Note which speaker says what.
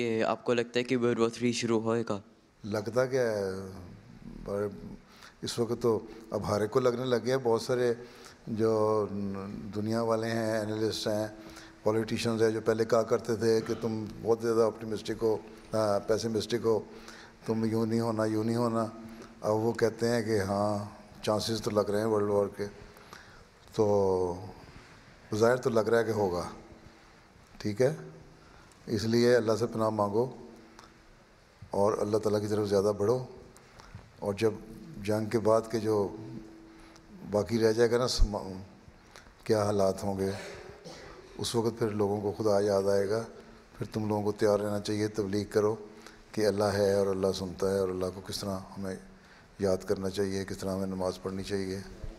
Speaker 1: ये आपको लगता है कि वर्ल्ड वॉर थ्री शुरू होएगा
Speaker 2: लगता क्या है पर इस वक्त तो अब हर एक को लगने लग गया बहुत सारे जो दुनिया वाले हैं एनालिस्ट हैं पॉलिटिशियंस हैं जो पहले कहा करते थे कि तुम बहुत ज़्यादा ऑप्टिमिस्टिक हो पैसिमिस्टिक हो तुम यूँ नहीं होना यूँ नहीं होना अब वो कहते हैं कि हाँ चांसेस तो लग रहे हैं वर्ल्ड वॉर के तो ज़ाहिर तो लग रहा है कि होगा ठीक है इसलिए अल्लाह से पनाह मांगो और अल्लाह ताला की तरफ ज़्यादा बढ़ो और जब जंग के बाद के जो बाकी रह जाएगा ना क्या हालात होंगे उस वक़्त फिर लोगों को खुदा याद आएगा फिर तुम लोगों को तैयार रहना चाहिए तबलीग करो कि अल्लाह है और अल्लाह सुनता है और अल्लाह को किस तरह हमें याद करना चाहिए किस तरह हमें नमाज़ पढ़नी चाहिए